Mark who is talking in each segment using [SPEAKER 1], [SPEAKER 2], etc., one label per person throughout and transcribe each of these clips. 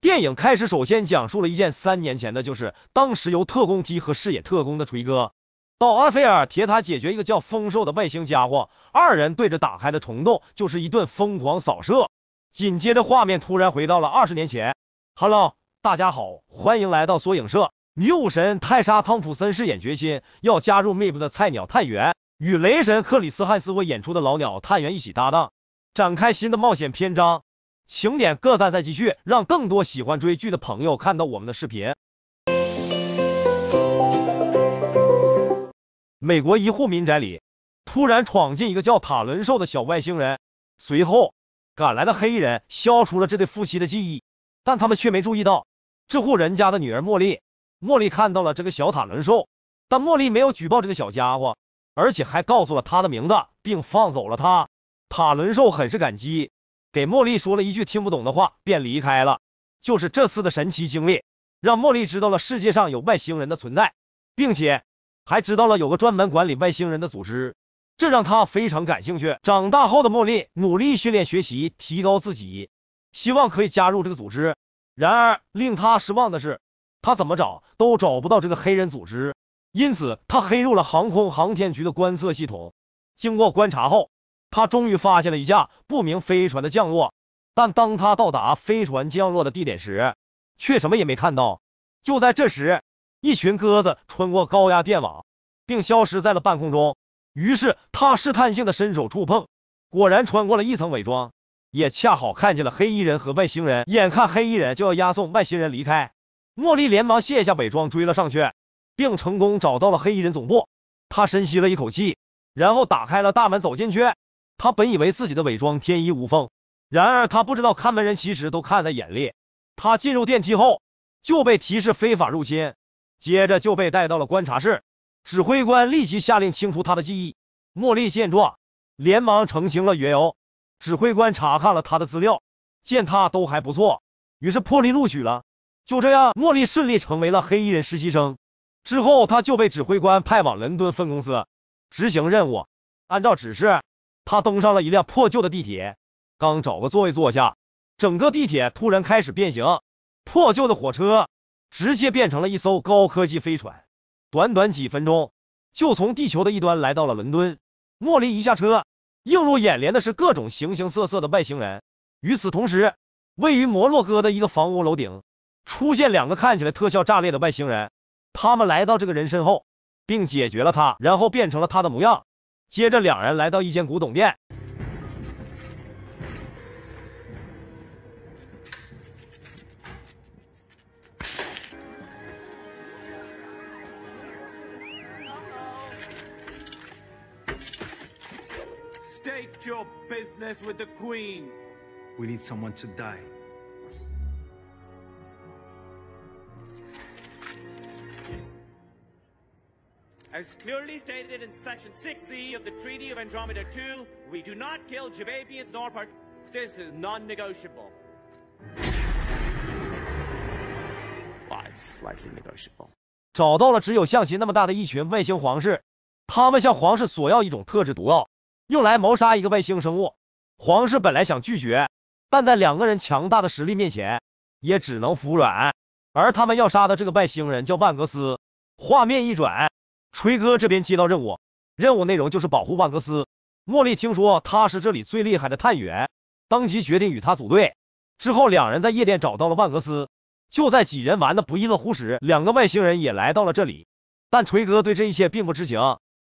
[SPEAKER 1] 电影开始，首先讲述了一件三年前的，就是当时由特工 T 和饰演特工的锤哥到阿菲尔铁塔解决一个叫丰兽的外星家伙，二人对着打开的虫洞就是一顿疯狂扫射。紧接着画面突然回到了二十年前。Hello，大家好，欢迎来到索影社。女武神泰莎·汤普森饰演决心要加入 MIB 的菜鸟探员，与雷神克里斯·汉斯沃演出的老鸟探员一起搭档，展开新的冒险篇章。请点个赞再继续，让更多喜欢追剧的朋友看到我们的视频。美国一户民宅里突然闯进一个叫塔伦兽的小外星人，随后赶来的黑衣人消除了这对夫妻的记忆，但他们却没注意到这户人家的女儿茉莉。茉莉看到了这个小塔伦兽，但茉莉没有举报这个小家伙，而且还告诉了他的名字，并放走了他。塔伦兽很是感激。给茉莉说了一句听不懂的话，便离开了。就是这次的神奇经历，让茉莉知道了世界上有外星人的存在，并且还知道了有个专门管理外星人的组织，这让她非常感兴趣。长大后的茉莉努力训练学习，提高自己，希望可以加入这个组织。然而令她失望的是，她怎么找都找不到这个黑人组织，因此她黑入了航空航天局的观测系统。经过观察后，他终于发现了一架不明飞船的降落，但当他到达飞船降落的地点时，却什么也没看到。就在这时，一群鸽子穿过高压电网，并消失在了半空中。于是他试探性的伸手触碰，果然穿过了一层伪装，也恰好看见了黑衣人和外星人。眼看黑衣人就要押送外星人离开，茉莉连忙卸下伪装追了上去，并成功找到了黑衣人总部。他深吸了一口气，然后打开了大门走进去。他本以为自己的伪装天衣无缝，然而他不知道看门人其实都看在眼里。他进入电梯后就被提示非法入侵，接着就被带到了观察室。指挥官立即下令清除他的记忆。茉莉见状，连忙澄清了缘由。指挥官查看了他的资料，见他都还不错，于是破例录取了。就这样，茉莉顺利成为了黑衣人实习生。之后，他就被指挥官派往伦敦分公司执行任务，按照指示。他登上了一辆破旧的地铁，刚找个座位坐下，整个地铁突然开始变形，破旧的火车直接变成了一艘高科技飞船，短短几分钟就从地球的一端来到了伦敦。莫莉一下车，映入眼帘的是各种形形色色的外星人。与此同时，位于摩洛哥的一个房屋楼顶出现两个看起来特效炸裂的外星人，他们来到这个人身后，并解决了他，然后变成了他的模样。接着，两人来到一间古董店。i s clearly stated in Section 6c of the Treaty of Andromeda II: We do not kill Javabians, nor part. This is non-negotiable. 找到了只有象棋那么大的一群外星皇室，他们向皇室索要一种特制毒药，用来谋杀一个外星生物。皇室本来想拒绝，但在两个人强大的实力面前，也只能服软。而他们要杀的这个外星人叫万格斯。画面一转。锤哥这边接到任务，任务内容就是保护万格斯。茉莉听说他是这里最厉害的探员，当即决定与他组队。之后，两人在夜店找到了万格斯。就在几人玩的不亦乐乎时，两个外星人也来到了这里。但锤哥对这一切并不知情。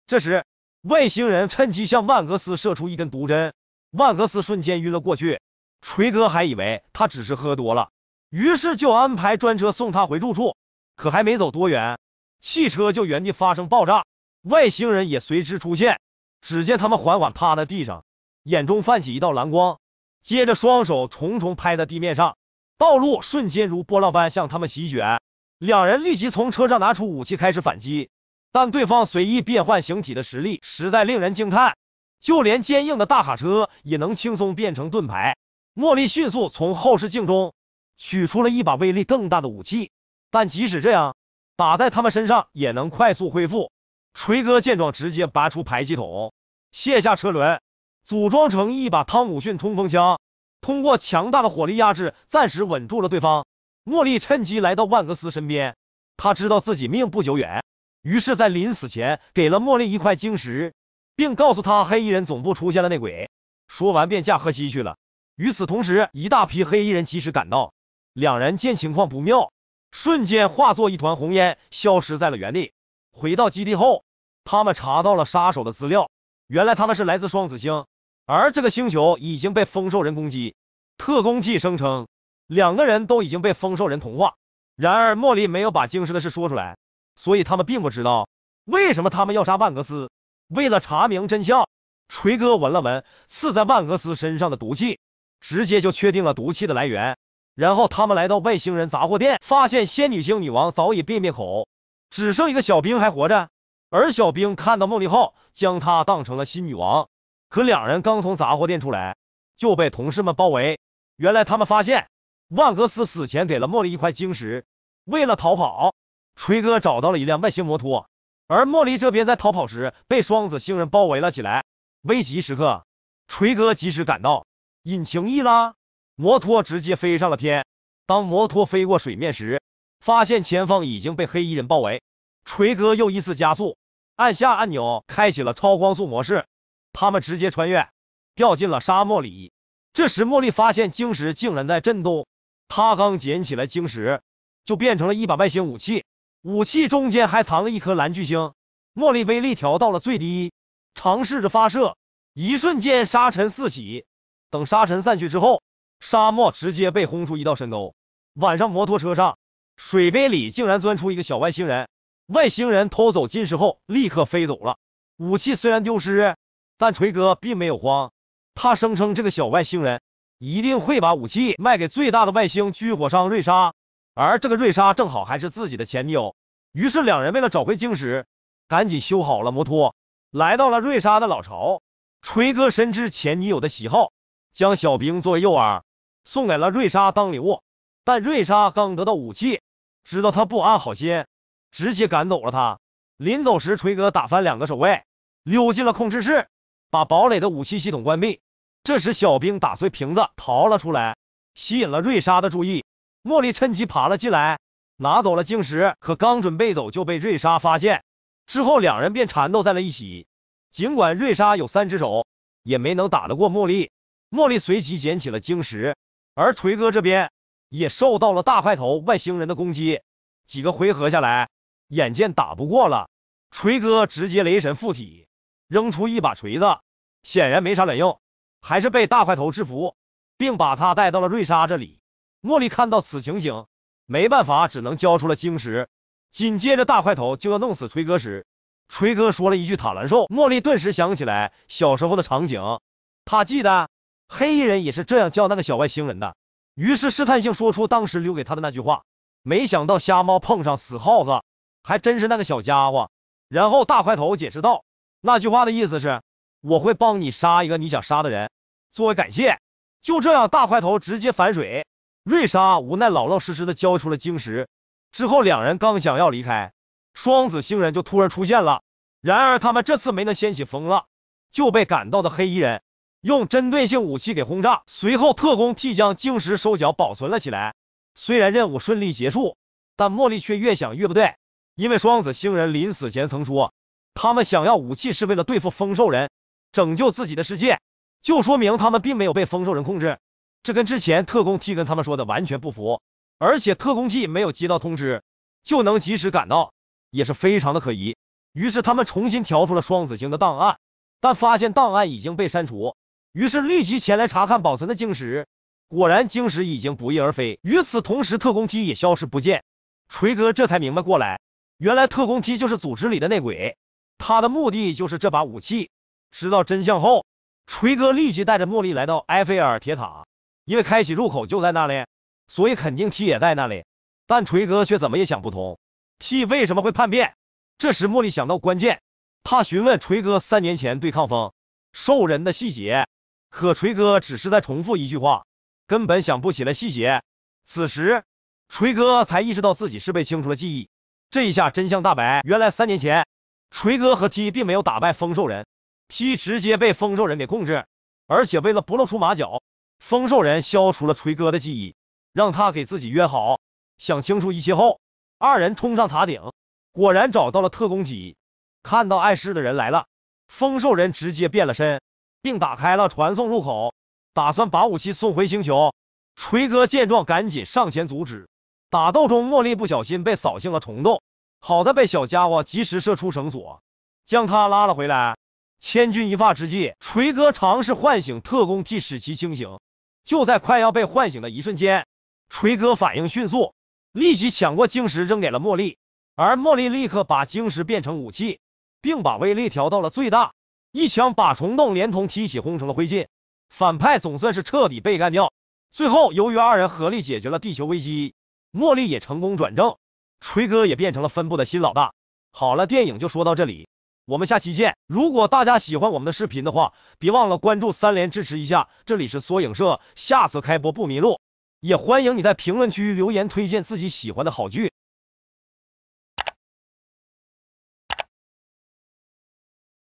[SPEAKER 1] 这时，外星人趁机向万格斯射出一根毒针，万格斯瞬间晕了过去。锤哥还以为他只是喝多了，于是就安排专车送他回住处。可还没走多远，汽车就原地发生爆炸，外星人也随之出现。只见他们缓缓趴在地上，眼中泛起一道蓝光，接着双手重重拍在地面上，道路瞬间如波浪般向他们席卷。两人立即从车上拿出武器开始反击，但对方随意变换形体的实力实在令人惊叹，就连坚硬的大卡车也能轻松变成盾牌。茉莉迅速从后视镜中取出了一把威力更大的武器，但即使这样。打在他们身上也能快速恢复。锤哥见状，直接拔出排气筒，卸下车轮，组装成一把汤姆逊冲锋枪，通过强大的火力压制，暂时稳住了对方。茉莉趁机来到万格斯身边，他知道自己命不久远，于是，在临死前给了茉莉一块晶石，并告诉他黑衣人总部出现了内鬼。说完便驾鹤西去了。与此同时，一大批黑衣人及时赶到，两人见情况不妙。瞬间化作一团红烟，消失在了原地。回到基地后，他们查到了杀手的资料，原来他们是来自双子星，而这个星球已经被风兽人攻击。特工 T 声称，两个人都已经被风兽人同化。然而，莫莉没有把惊世的事说出来，所以他们并不知道为什么他们要杀万格斯。为了查明真相，锤哥闻了闻刺在万格斯身上的毒气，直接就确定了毒气的来源。然后他们来到外星人杂货店，发现仙女星女王早已被灭口，只剩一个小兵还活着。而小兵看到茉莉后，将她当成了新女王。可两人刚从杂货店出来，就被同事们包围。原来他们发现，万格斯死前给了茉莉一块晶石。为了逃跑，锤哥找到了一辆外星摩托。而茉莉这边在逃跑时被双子星人包围了起来。危急时刻，锤哥及时赶到，引擎一拉。摩托直接飞上了天。当摩托飞过水面时，发现前方已经被黑衣人包围。锤哥又一次加速，按下按钮，开启了超光速模式。他们直接穿越，掉进了沙漠里。这时，茉莉发现晶石竟然在震动。她刚捡起来晶石，就变成了一把外星武器。武器中间还藏了一颗蓝巨星。茉莉威力调到了最低，尝试着发射。一瞬间，沙尘四起。等沙尘散去之后。沙漠直接被轰出一道深沟。晚上，摩托车上，水杯里竟然钻出一个小外星人。外星人偷走金石后，立刻飞走了。武器虽然丢失，但锤哥并没有慌。他声称这个小外星人一定会把武器卖给最大的外星军火商瑞莎，而这个瑞莎正好还是自己的前女友。于是两人为了找回晶石，赶紧修好了摩托，来到了瑞莎的老巢。锤哥深知前女友的喜好，将小兵作为诱饵。送给了瑞莎当礼物，但瑞莎刚得到武器，知道他不安好心，直接赶走了他。临走时，锤哥打翻两个守卫，溜进了控制室，把堡垒的武器系统关闭。这时，小兵打碎瓶子逃了出来，吸引了瑞莎的注意。茉莉趁机爬了进来，拿走了晶石。可刚准备走，就被瑞莎发现。之后，两人便缠斗在了一起。尽管瑞莎有三只手，也没能打得过茉莉。茉莉随即捡起了晶石。而锤哥这边也受到了大块头外星人的攻击，几个回合下来，眼见打不过了，锤哥直接雷神附体，扔出一把锤子，显然没啥卵用，还是被大块头制服，并把他带到了瑞莎这里。茉莉看到此情形，没办法，只能交出了晶石。紧接着，大块头就要弄死锤哥时，锤哥说了一句“塔兰兽”，茉莉顿时想起来小时候的场景，他记得。黑衣人也是这样叫那个小外星人的，于是试探性说出当时留给他的那句话，没想到瞎猫碰上死耗子，还真是那个小家伙。然后大块头解释道，那句话的意思是，我会帮你杀一个你想杀的人，作为感谢。就这样，大块头直接反水，瑞莎无奈老老实实的交出了晶石。之后，两人刚想要离开，双子星人就突然出现了。然而，他们这次没能掀起风浪，就被赶到的黑衣人。用针对性武器给轰炸，随后特工 T 将晶石收缴保存了起来。虽然任务顺利结束，但茉莉却越想越不对，因为双子星人临死前曾说，他们想要武器是为了对付风兽人，拯救自己的世界，就说明他们并没有被风兽人控制。这跟之前特工 T 跟他们说的完全不符，而且特工 T 没有接到通知就能及时赶到，也是非常的可疑。于是他们重新调出了双子星的档案，但发现档案已经被删除。于是立即前来查看保存的晶石，果然晶石已经不翼而飞。与此同时，特工 T 也消失不见。锤哥这才明白过来，原来特工 T 就是组织里的内鬼，他的目的就是这把武器。知道真相后，锤哥立即带着茉莉来到埃菲尔铁塔，因为开启入口就在那里，所以肯定 T 也在那里。但锤哥却怎么也想不通 T 为什么会叛变。这时，茉莉想到关键，他询问锤哥三年前对抗风兽人的细节。可锤哥只是在重复一句话，根本想不起来细节。此时，锤哥才意识到自己是被清除了记忆。这一下真相大白，原来三年前，锤哥和 T 并没有打败风兽人，T 直接被风兽人给控制。而且为了不露出马脚，风兽人消除了锤哥的记忆，让他给自己约好。想清楚一切后，二人冲上塔顶，果然找到了特工体。看到碍事的人来了，风兽人直接变了身。并打开了传送入口，打算把武器送回星球。锤哥见状，赶紧上前阻止。打斗中，茉莉不小心被扫进了虫洞，好在被小家伙及时射出绳索，将他拉了回来。千钧一发之际，锤哥尝试唤醒特工，替使其清醒。就在快要被唤醒的一瞬间，锤哥反应迅速，立即抢过晶石扔给了茉莉，而茉莉立刻把晶石变成武器，并把威力调到了最大。一枪把虫洞连同提起轰成了灰烬，反派总算是彻底被干掉。最后，由于二人合力解决了地球危机，莫莉也成功转正，锤哥也变成了分部的新老大。好了，电影就说到这里，我们下期见。如果大家喜欢我们的视频的话，别忘了关注、三连支持一下。这里是缩影社，下次开播不迷路。也欢迎你在评论区留言推荐自己喜欢的好剧。